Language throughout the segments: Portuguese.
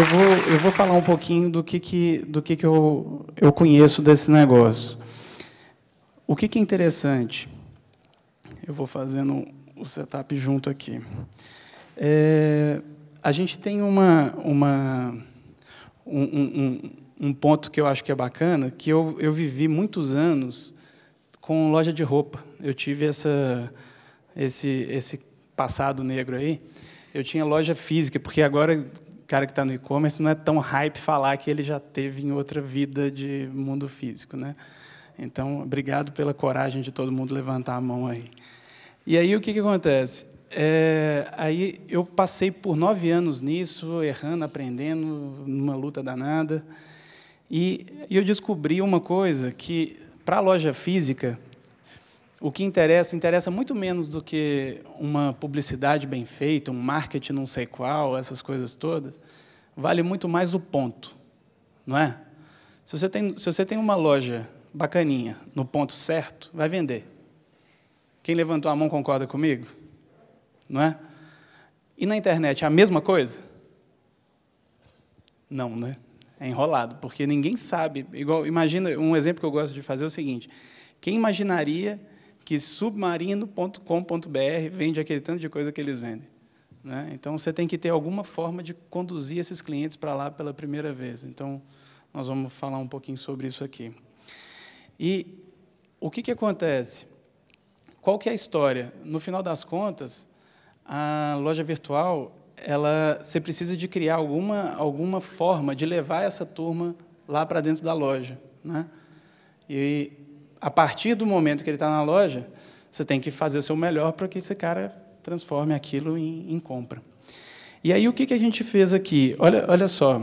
eu vou, eu vou falar um pouquinho do que, que, do que, que eu, eu conheço desse negócio. O que, que é interessante? Eu vou fazendo o setup junto aqui. É, a gente tem uma, uma, um, um, um, ponto que eu acho que é bacana, que eu, eu vivi muitos anos com loja de roupa. Eu tive essa, esse, esse passado negro aí. Eu tinha loja física, porque agora cara que está no e-commerce não é tão hype falar que ele já teve em outra vida de mundo físico, né? Então, obrigado pela coragem de todo mundo levantar a mão aí. E aí o que, que acontece? É, aí eu passei por nove anos nisso, errando, aprendendo, numa luta danada. E, e eu descobri uma coisa que para a loja física o que interessa, interessa muito menos do que uma publicidade bem feita, um marketing não sei qual, essas coisas todas. Vale muito mais o ponto, não é? Se você tem, se você tem uma loja bacaninha no ponto certo, vai vender. Quem levantou a mão concorda comigo? Não é? E na internet, é a mesma coisa? Não, né? É enrolado, porque ninguém sabe. Igual, imagina, um exemplo que eu gosto de fazer é o seguinte: quem imaginaria que submarino.com.br vende aquele tanto de coisa que eles vendem. Né? Então, você tem que ter alguma forma de conduzir esses clientes para lá pela primeira vez. Então, nós vamos falar um pouquinho sobre isso aqui. E o que, que acontece? Qual que é a história? No final das contas, a loja virtual, ela, você precisa de criar alguma, alguma forma de levar essa turma lá para dentro da loja. Né? E a partir do momento que ele está na loja, você tem que fazer o seu melhor para que esse cara transforme aquilo em, em, compra. E aí o que, que a gente fez aqui? Olha, olha só.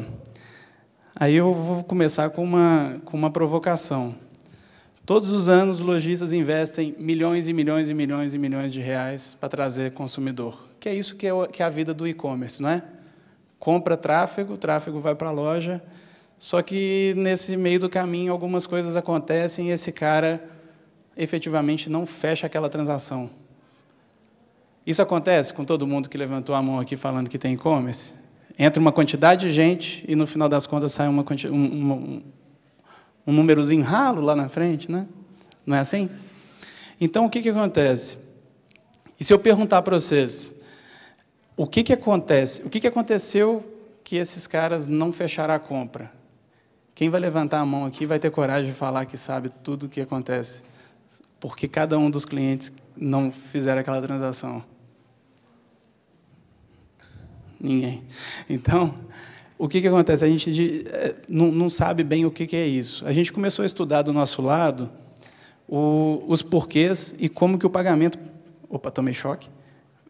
Aí eu vou começar com uma, com uma provocação. Todos os anos, lojistas investem milhões e milhões e milhões e milhões de reais para trazer consumidor. Que é isso é que é, a vida do e-commerce, não é? Compra tráfego, o tráfego vai para a loja, só que nesse meio do caminho algumas coisas acontecem e esse cara efetivamente não fecha aquela transação. Isso acontece com todo mundo que levantou a mão aqui falando que tem e-commerce? Entra uma quantidade de gente e no final das contas sai uma, um, um, um númerozinho ralo lá na frente, né? Não é assim? Então o que, que acontece? E se eu perguntar para vocês, o que, que acontece? O que, que aconteceu que esses caras não fecharam a compra? Quem vai levantar a mão aqui vai ter coragem de falar que sabe tudo o que acontece, porque cada um dos clientes não fizeram aquela transação. Ninguém. Então, o que, que acontece? A gente é, não sabe bem o que, que é isso. A gente começou a estudar do nosso lado o, os porquês e como que o pagamento. Opa, tomei choque.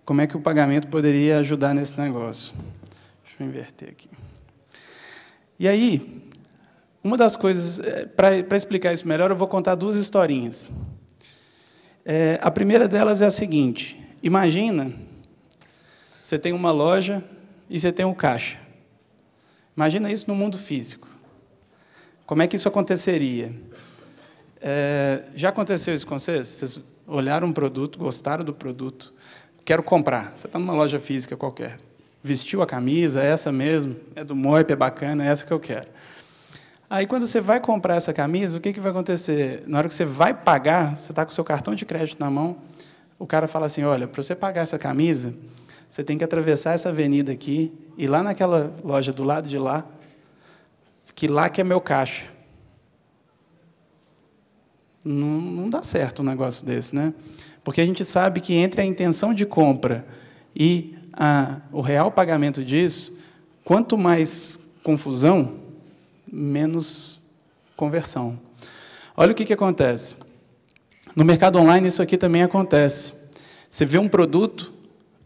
Como é que o pagamento poderia ajudar nesse negócio? Deixa eu inverter aqui. E aí, uma das coisas, eh, para explicar isso melhor, eu vou contar duas historinhas. É, a primeira delas é a seguinte: imagina, você tem uma loja e você tem um caixa. Imagina isso no mundo físico. Como é que isso aconteceria? É, já aconteceu isso com vocês? Vocês olharam um produto, gostaram do produto, quero comprar. Você está numa loja física qualquer. Vestiu a camisa, é essa mesmo, é do Moip, é bacana, é essa que eu quero. Aí, quando você vai comprar essa camisa, o que, que vai acontecer? Na hora que você vai pagar, você está com o seu cartão de crédito na mão, o cara fala assim: olha, para você pagar essa camisa, você tem que atravessar essa avenida aqui, e lá naquela loja do lado de lá, que lá que é meu caixa. Não, não dá certo um negócio desse, né? Porque a gente sabe que entre a intenção de compra e a, o real pagamento disso, quanto mais confusão, menos conversão. Olha o que, que acontece. No mercado online, isso aqui também acontece. Você vê um produto,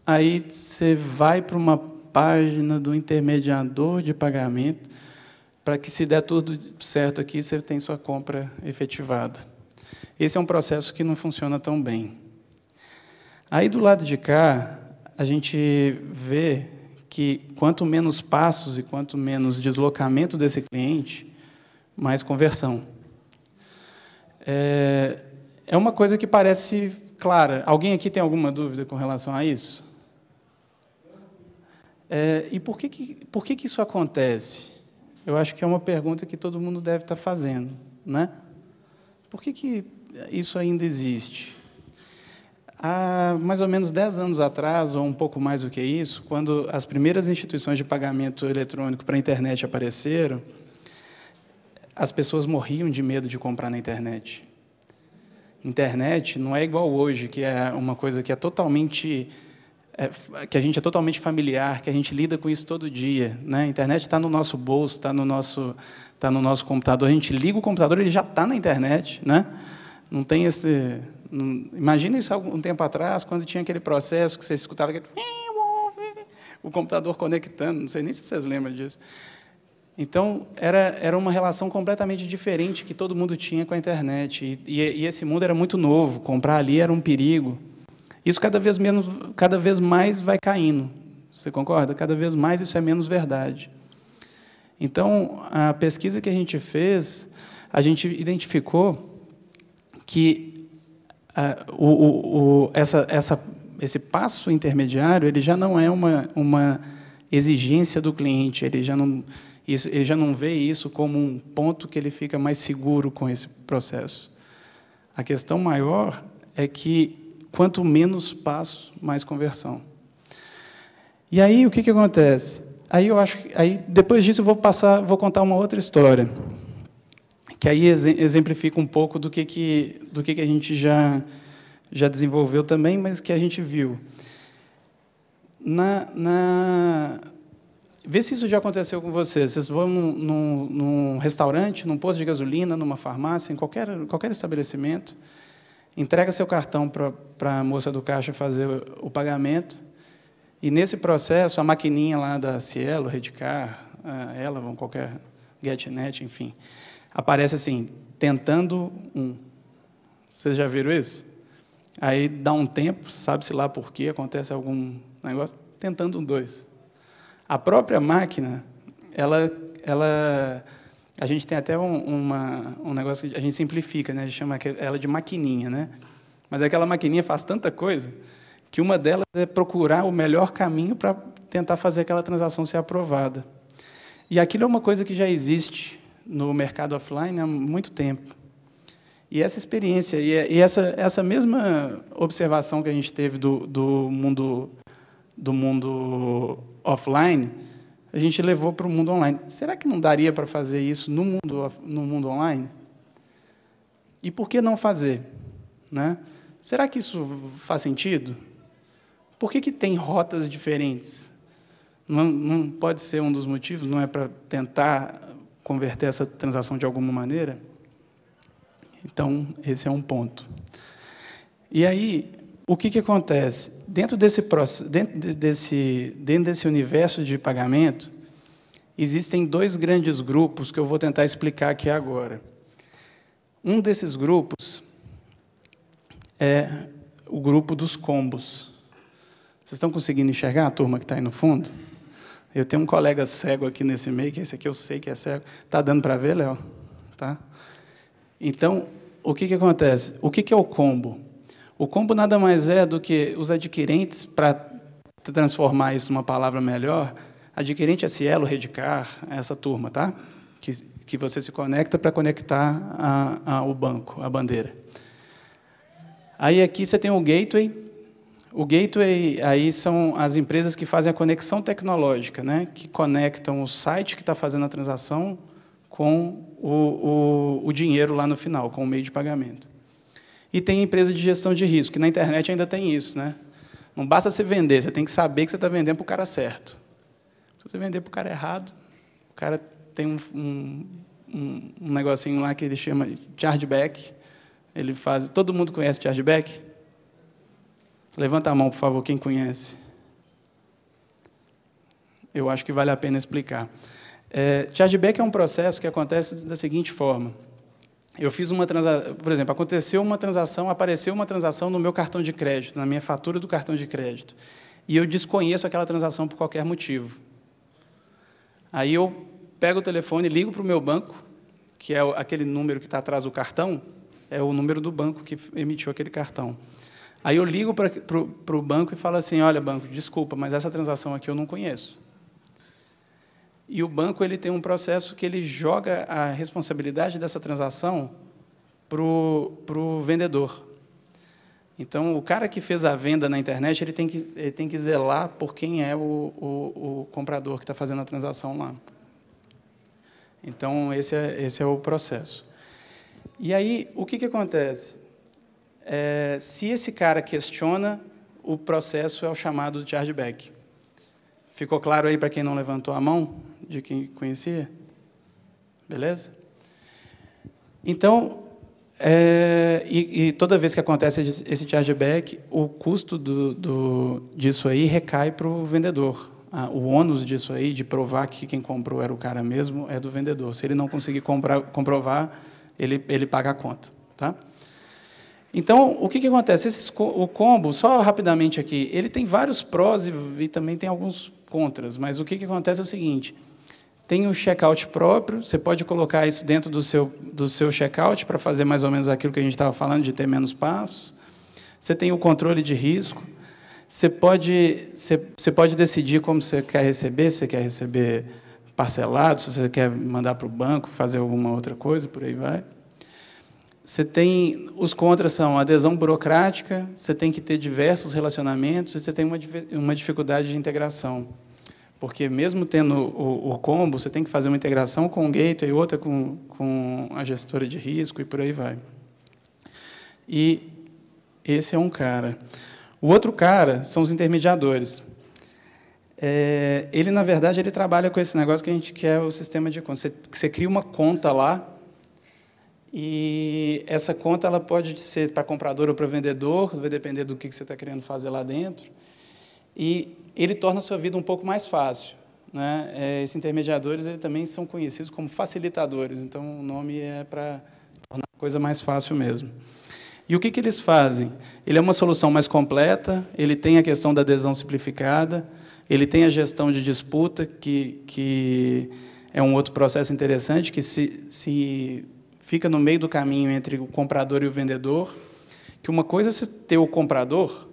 aí você vai para uma página do intermediador de pagamento, para que, se der tudo certo aqui, você tem sua compra efetivada. Esse é um processo que não funciona tão bem. Aí, do lado de cá, a gente vê que quanto menos passos e quanto menos deslocamento desse cliente, mais conversão. É, é, uma coisa que parece clara. Alguém aqui tem alguma dúvida com relação a isso? É, e por que, que, por que, que isso acontece? Eu acho que é uma pergunta que todo mundo deve estar fazendo. Né? Por que, que isso ainda existe? Há mais ou menos 10 anos atrás, ou um pouco mais do que isso, quando as primeiras instituições de pagamento eletrônico para a internet apareceram, as pessoas morriam de medo de comprar na internet. Internet não é igual hoje, que é uma coisa que é totalmente é, que a gente é totalmente familiar, que a gente lida com isso todo dia. Né? A internet está no nosso bolso, está no nosso, tá no nosso computador. A gente liga o computador, ele já está na internet. Né? Não tem esse, Imagina isso algum tempo atrás, quando tinha aquele processo que você escutava aquele... o computador conectando, não sei nem se vocês lembram disso. Então, era, era uma relação completamente diferente que todo mundo tinha com a internet. E, e, e esse mundo era muito novo, comprar ali era um perigo. Isso cada vez, menos, cada vez mais vai caindo. Você concorda? Cada vez mais isso é menos verdade. Então, a pesquisa que a gente fez, a gente identificou que ah, o, o, o, essa, essa, esse passo intermediário ele já não é uma, uma exigência do cliente, ele já, não, isso, ele já não vê isso como um ponto que ele fica mais seguro com esse processo. A questão maior é que quanto menos passo, mais conversão. E aí o que, que acontece? Aí eu acho, aí depois disso eu vou passar, vou contar uma outra história que aí exemplifica um pouco do que, que, do que, que a gente já, já desenvolveu também, mas que a gente viu. Na, na... Vê se isso já aconteceu com vocês. Vocês vão num, num, num restaurante, num posto de gasolina, numa farmácia, em qualquer, qualquer estabelecimento, entrega seu cartão para a moça do caixa fazer o pagamento, e nesse processo, a maquininha lá da Cielo, Redcar, ela, vão qualquer GetNet, enfim, aparece assim, tentando um. Vocês já viram isso? Aí dá um tempo, sabe-se lá por quê, acontece algum negócio, tentando um dois. A própria máquina, ela, ela a gente tem até um, uma, um negócio que a gente simplifica, né? a gente chama ela de maquininha, né? Mas é aquela maquininha faz tanta coisa que uma delas é procurar o melhor caminho para tentar fazer aquela transação ser aprovada. E aquilo é uma coisa que já existe no mercado offline há muito tempo. E essa experiência, e essa, essa mesma observação que a gente teve do, do, mundo, do mundo offline, a gente levou para o mundo online. Será que não daria para fazer isso no mundo, no mundo online? E por que não fazer? Né? Será que isso faz sentido? Por que, que tem rotas diferentes? Não, não pode ser um dos motivos, não é para tentar converter essa transação de alguma maneira. Então, esse é um ponto. E aí, o que, que acontece? Dentro desse, dentro desse, dentro desse universo de pagamento, existem dois grandes grupos que eu vou tentar explicar aqui agora. Um desses grupos é o grupo dos combos. Vocês estão conseguindo enxergar a turma que está aí no fundo? Eu tenho um colega cego aqui nesse meio, que esse aqui eu sei que é cego. Está dando para ver, Léo? Tá? Então, o que, que acontece? O que, que é o combo? O combo nada mais é do que os adquirentes, para transformar isso numa palavra melhor, adquirente é Cielo, Redicar, essa turma, tá? Que, que você se conecta para conectar a, a, o banco, a bandeira. Aí aqui você tem o gateway, o gateway aí são as empresas que fazem a conexão tecnológica, né? que conectam o site que está fazendo a transação com o, o, o, dinheiro lá no final, com o meio de pagamento. E tem a empresa de gestão de risco, que na internet ainda tem isso. Né? Não basta você vender, você tem que saber que você está vendendo para o cara certo. Se você vender para o cara errado, o cara tem um, um, um negocinho lá que ele chama de chargeback. Ele faz. Todo mundo conhece chargeback? Levanta a mão, por favor, quem conhece. Eu acho que vale a pena explicar. É, chargeback é um processo que acontece da seguinte forma. Eu fiz uma transação, por exemplo, aconteceu uma transação, apareceu uma transação no meu cartão de crédito, na minha fatura do cartão de crédito, e eu desconheço aquela transação por qualquer motivo. Aí eu pego o telefone, ligo para o meu banco, que é aquele número que está atrás do cartão, é o número do banco que emitiu aquele cartão. Aí eu ligo para o banco e falo assim, olha, banco, desculpa, mas essa transação aqui eu não conheço. E o banco ele tem um processo que ele joga a responsabilidade dessa transação para o vendedor. Então, o cara que fez a venda na internet, ele tem que, ele tem que zelar por quem é o, o, o comprador que está fazendo a transação lá. Então, esse é, esse é o processo. E aí, o que, que acontece? é, se esse cara questiona, o processo é o chamado de chargeback. Ficou claro aí para quem não levantou a mão, de quem conhecia? Beleza? Então, é, e, e, toda vez que acontece esse chargeback, o custo do, do disso aí recai para o vendedor. o ônus disso aí, de provar que quem comprou era o cara mesmo, é do vendedor. Se ele não conseguir comprar, comprovar, ele, ele paga a conta. Tá? Então, o que, que acontece? Esses, o combo, só rapidamente aqui, ele tem vários prós e, e também tem alguns contras, mas o que, que acontece é o seguinte: tem check checkout próprio, você pode colocar isso dentro do seu, do seu checkout para fazer mais ou menos aquilo que a gente estava falando, de ter menos passos. Você tem o controle de risco, você pode, você, você pode decidir como você quer receber, se você quer receber parcelado, se você quer mandar para o banco, fazer alguma outra coisa, por aí vai. Você tem os contras são adesão burocrática, você tem que ter diversos relacionamentos e você tem uma, uma dificuldade de integração. Porque mesmo tendo o, o combo, você tem que fazer uma integração com o gateway, outra com, com a gestora de risco e por aí vai. E esse é um cara. O outro cara são os intermediadores. É, ele, na verdade, ele trabalha com esse negócio que a gente quer o sistema de conta. Você, você cria uma conta lá e essa conta ela pode ser para comprador ou para vendedor, vai depender do que você está querendo fazer lá dentro. E ele torna a sua vida um pouco mais fácil. Né? É, esses intermediadores eles também são conhecidos como facilitadores, então o nome é para tornar a coisa mais fácil mesmo. E o que, que eles fazem? Ele é uma solução mais completa, ele tem a questão da adesão simplificada, ele tem a gestão de disputa, que, que é um outro processo interessante, que se, se fica no meio do caminho entre o comprador e o vendedor, que uma coisa é ter o comprador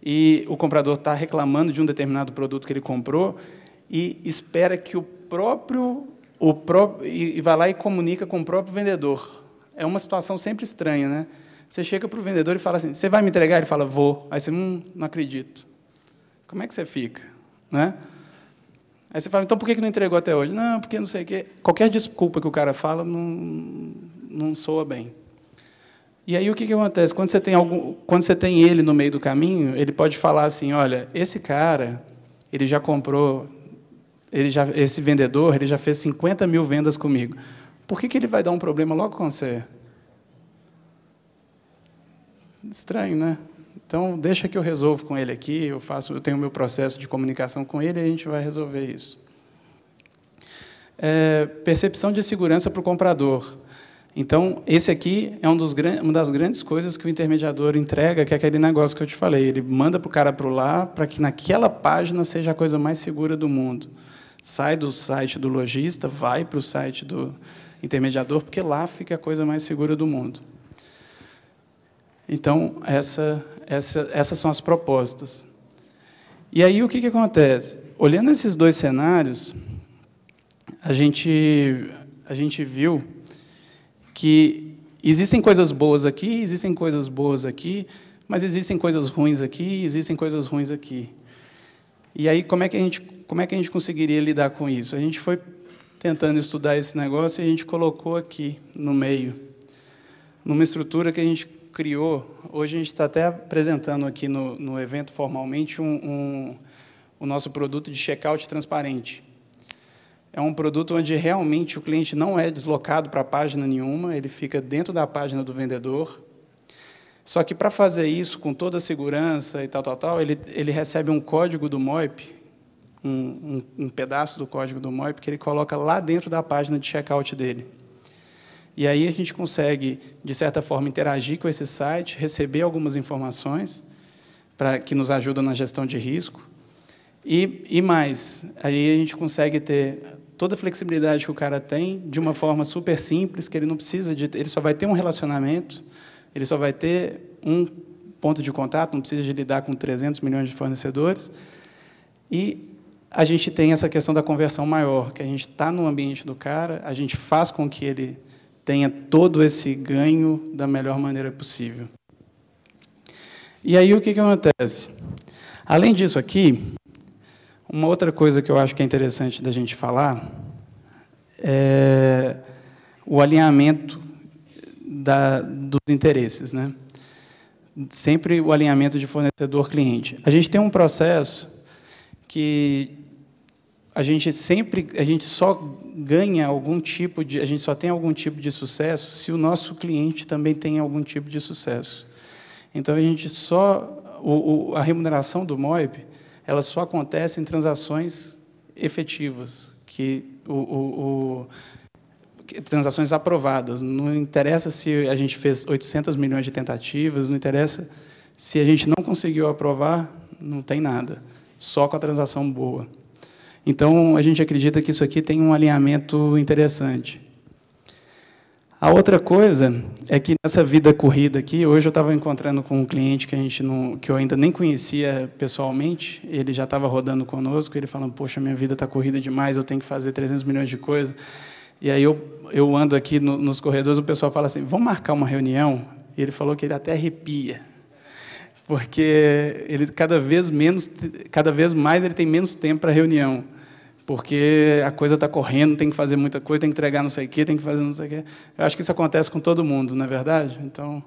e o comprador está reclamando de um determinado produto que ele comprou e espera que o próprio o próprio e vai lá e comunica com o próprio vendedor. É uma situação sempre estranha, né? Você chega para o vendedor e fala assim: "Você vai me entregar?" Ele fala: "Vou". Aí você: "Hum, não acredito". Como é que você fica, né? Aí você fala, então por que não entregou até hoje? Não, porque não sei o quê. Qualquer desculpa que o cara fala não, não soa bem. E aí o que, que acontece? Quando você, tem algum, quando você tem ele no meio do caminho, ele pode falar assim, olha, esse cara, ele já comprou, ele já, esse vendedor, ele já fez 50 mil vendas comigo. Por que, que ele vai dar um problema logo com você? Estranho, né? Então, deixa que eu resolvo com ele aqui, eu faço, eu tenho o meu processo de comunicação com ele e a gente vai resolver isso. É, percepção de segurança para o comprador. Então, esse aqui é um dos, uma das grandes coisas que o intermediador entrega, que é aquele negócio que eu te falei. Ele manda para o cara para lá, para que naquela página seja a coisa mais segura do mundo. Sai do site do lojista, vai para o site do intermediador, porque lá fica a coisa mais segura do mundo. Então, essa, essa, essas são as propostas. E aí, o que, que acontece? Olhando esses dois cenários, a gente, a gente viu que existem coisas boas aqui, existem coisas boas aqui, mas existem coisas ruins aqui, existem coisas ruins aqui. E aí, como é que a gente, como é que a gente conseguiria lidar com isso? A gente foi tentando estudar esse negócio e a gente colocou aqui no meio, numa estrutura que a gente criou, hoje a gente está até apresentando aqui no, no evento formalmente um, um, o nosso produto de checkout transparente. É um produto onde realmente o cliente não é deslocado para página nenhuma, ele fica dentro da página do vendedor. Só que para fazer isso com toda a segurança e tal, tal, tal, ele, ele recebe um código do MoIP, um, um, um pedaço do código do MoIP, que ele coloca lá dentro da página de checkout dele. E aí a gente consegue, de certa forma, interagir com esse site, receber algumas informações para que nos ajudam na gestão de risco. E, e mais, aí a gente consegue ter toda a flexibilidade que o cara tem de uma forma super simples, que ele não precisa de, ele só vai ter um relacionamento, ele só vai ter um ponto de contato, não precisa de lidar com 300 milhões de fornecedores. E a gente tem essa questão da conversão maior, que a gente está no ambiente do cara, a gente faz com que ele tenha todo esse ganho da melhor maneira possível. E aí o que, que acontece? Além disso aqui, uma outra coisa que eu acho que é interessante da gente falar é o alinhamento da, dos interesses, né? Sempre o alinhamento de fornecedor-cliente. A gente tem um processo que a gente sempre, a gente só ganha algum tipo de, a gente só tem algum tipo de sucesso se o nosso cliente também tem algum tipo de sucesso. Então a gente só o, o, a remuneração do MOIB, ela só acontece em transações efetivas, que o, transações aprovadas. Não interessa se a gente fez 800 milhões de tentativas, não interessa se a gente não conseguiu aprovar, não tem nada. Só com a transação boa. Então, a gente acredita que isso aqui tem um alinhamento interessante. A outra coisa é que nessa vida corrida aqui, hoje eu estava encontrando com um cliente que a gente não, que eu ainda nem conhecia pessoalmente, ele já estava rodando conosco, ele falando: "Poxa, minha vida está corrida demais, eu tenho que fazer 300 milhões de coisas". E aí eu, eu ando aqui no, nos corredores, o pessoal fala assim: "Vamos marcar uma reunião?". E ele falou que ele até arrepia. Porque ele cada vez menos, cada vez mais ele tem menos tempo para reunião porque a coisa está correndo, tem que fazer muita coisa, tem que entregar não sei o quê, tem que fazer não sei o quê. Eu acho que isso acontece com todo mundo, não é verdade? Então,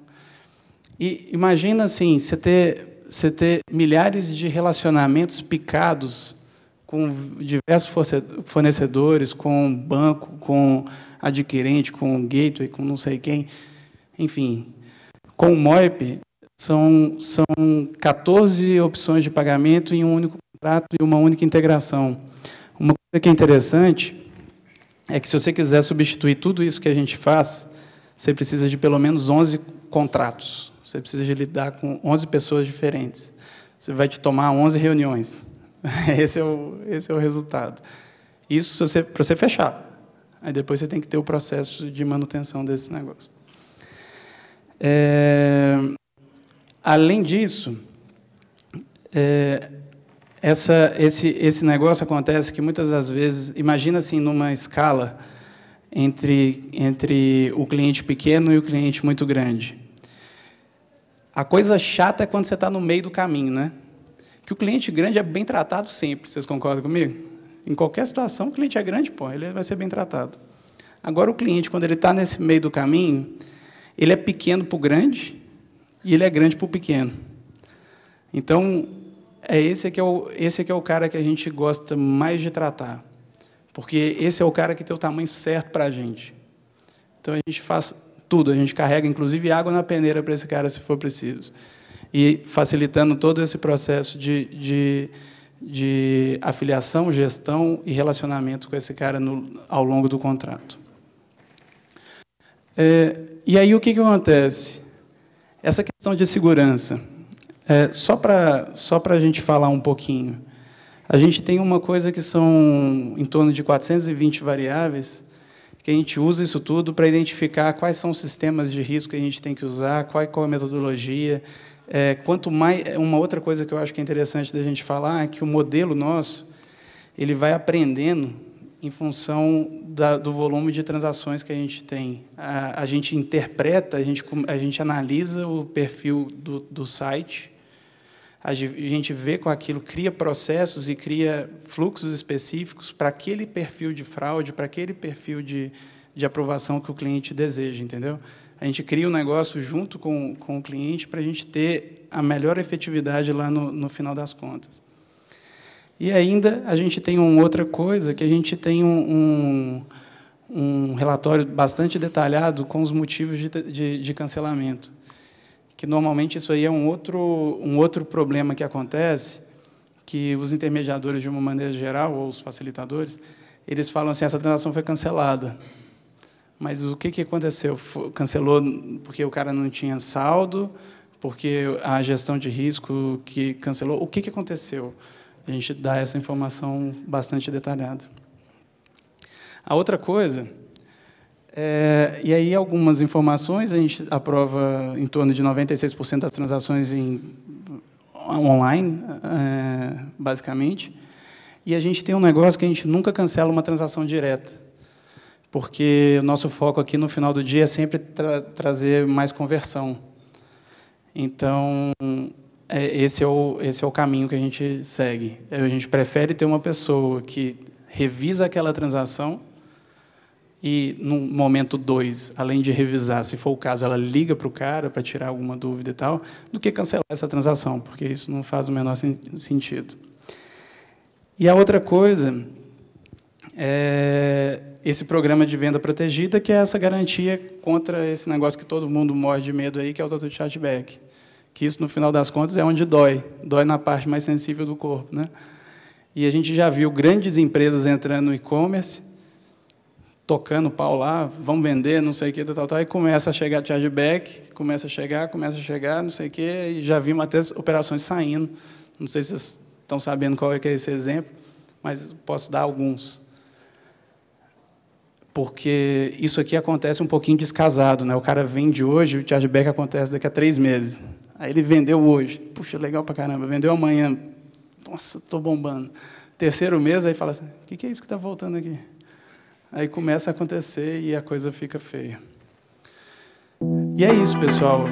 e imagina assim, você ter, você ter milhares de relacionamentos picados com diversos fornecedores, com banco, com adquirente, com gateway, com não sei quem, enfim. Com o MoIP, são, são 14 opções de pagamento em um único contrato e uma única integração. Uma coisa que é interessante é que se você quiser substituir tudo isso que a gente faz, você precisa de pelo menos 11 contratos. Você precisa de lidar com 11 pessoas diferentes. Você vai te tomar 11 reuniões. Esse é o, esse é o resultado. Isso você, para você fechar. Aí depois você tem que ter o processo de manutenção desse negócio. É, além disso, é, essa, esse, esse negócio acontece que muitas das vezes, imagina assim, numa escala entre, entre o cliente pequeno e o cliente muito grande. A coisa chata é quando você está no meio do caminho, né? Que o cliente grande é bem tratado sempre, vocês concordam comigo? Em qualquer situação, o cliente é grande, pô, ele vai ser bem tratado. Agora, o cliente, quando ele está nesse meio do caminho, ele é pequeno para o grande e ele é grande para o pequeno. Então, é esse é que é o esse é que é o cara que a gente gosta mais de tratar, porque esse é o cara que tem o tamanho certo para a gente. Então a gente faz tudo, a gente carrega inclusive água na peneira para esse cara se for preciso, e facilitando todo esse processo de, de, de afiliação, gestão e relacionamento com esse cara no, ao longo do contrato. É, e aí o que, que acontece? Essa questão de segurança. É, só para só a gente falar um pouquinho, a gente tem uma coisa que são em torno de 420 variáveis, que a gente usa isso tudo para identificar quais são os sistemas de risco que a gente tem que usar, qual, qual é a metodologia. É, quanto mais é, uma outra coisa que eu acho que é interessante da gente falar é que o modelo nosso ele vai aprendendo em função da, do volume de transações que a gente tem. A, a gente interpreta, a gente, a gente analisa o perfil do, do site, a gente vê com aquilo, cria processos e cria fluxos específicos para aquele perfil de fraude, para aquele perfil de, de aprovação que o cliente deseja, entendeu? A gente cria o um negócio junto com, com o cliente para a gente ter a melhor efetividade lá no, no final das contas. E ainda a gente tem uma outra coisa, que a gente tem um, um, um relatório bastante detalhado com os motivos de, de, de cancelamento que normalmente isso aí é um outro, um outro problema que acontece, que os intermediadores, de uma maneira geral, ou os facilitadores, eles falam assim, essa transação foi cancelada. Mas o que, que aconteceu? Cancelou porque o cara não tinha saldo, porque a gestão de risco que cancelou. O que, que aconteceu? A gente dá essa informação bastante detalhada. A outra coisa é, e aí algumas informações, a gente aprova em torno de 96% das transações em, online, é, basicamente. E a gente tem um negócio que a gente nunca cancela uma transação direta, porque o nosso foco aqui no final do dia é sempre tra trazer mais conversão. Então, é, esse, é o, esse é o caminho que a gente segue. A gente prefere ter uma pessoa que revisa aquela transação e no momento dois, além de revisar, se for o caso, ela liga para o cara para tirar alguma dúvida e tal, do que cancelar essa transação, porque isso não faz o menor sentido. E a outra coisa é esse programa de venda protegida, que é essa garantia contra esse negócio que todo mundo morre de medo aí, que é o de chatback. Que isso, no final das contas, é onde dói. Dói na parte mais sensível do corpo. Né? E a gente já viu grandes empresas entrando no e-commerce tocando pau lá, vão vender, não sei o que, tal, tal, tal, e começa a chegar chargeback, começa a chegar, começa a chegar, não sei o que, e já vimos até operações saindo. Não sei se vocês estão sabendo qual é, que é esse exemplo, mas posso dar alguns. Porque isso aqui acontece um pouquinho descasado, né? O cara vende hoje, o chargeback acontece daqui a três meses. Aí ele vendeu hoje, puxa, legal pra caramba, vendeu amanhã, nossa, tô bombando. Terceiro mês, aí fala assim, o que, que é isso que está voltando aqui? Aí começa a acontecer e a coisa fica feia. E é isso, pessoal.